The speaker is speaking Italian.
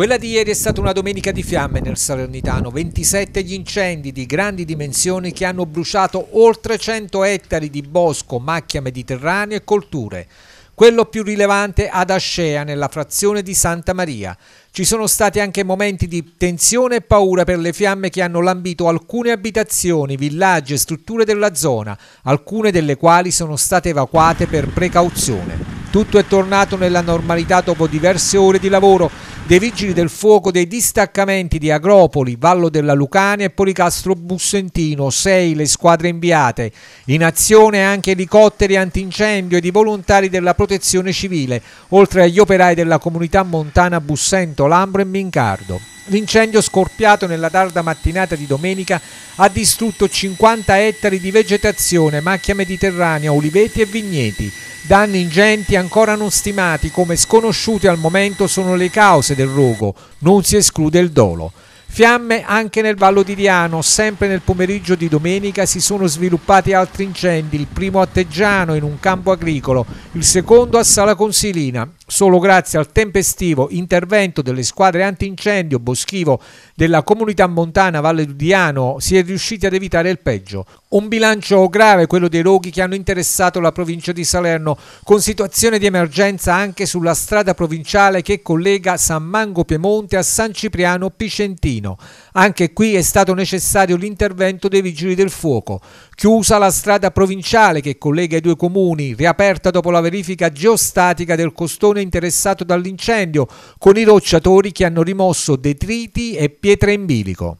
Quella di ieri è stata una domenica di fiamme nel Salernitano, 27 gli incendi di grandi dimensioni che hanno bruciato oltre 100 ettari di bosco, macchia mediterranea e colture. Quello più rilevante ad Ascea, nella frazione di Santa Maria. Ci sono stati anche momenti di tensione e paura per le fiamme che hanno lambito alcune abitazioni, villaggi e strutture della zona, alcune delle quali sono state evacuate per precauzione. Tutto è tornato nella normalità dopo diverse ore di lavoro dei vigili del fuoco dei distaccamenti di Agropoli, Vallo della Lucania e Policastro Bussentino, 6 le squadre inviate, in azione anche elicotteri antincendio ed i volontari della protezione civile, oltre agli operai della comunità montana Bussento, Lambro e Mincardo. L'incendio scorpiato nella tarda mattinata di domenica ha distrutto 50 ettari di vegetazione, macchia mediterranea, oliveti e vigneti. Danni ingenti ancora non stimati come sconosciute al momento sono le cause del rogo, non si esclude il dolo. Fiamme anche nel Vallo di Diano, sempre nel pomeriggio di domenica si sono sviluppati altri incendi, il primo a Teggiano in un campo agricolo, il secondo a Sala Consilina, solo grazie al tempestivo intervento delle squadre antincendio boschivo della comunità montana Valle Dudiano si è riusciti ad evitare il peggio. Un bilancio grave quello dei roghi che hanno interessato la provincia di Salerno, con situazione di emergenza anche sulla strada provinciale che collega San Mango Piemonte a San Cipriano Picentino. Anche qui è stato necessario l'intervento dei vigili del fuoco. Chiusa la strada provinciale che collega i due comuni, riaperta dopo la verifica geostatica del costone comune interessato dall'incendio, con i rocciatori che hanno rimosso detriti e pietre in bilico.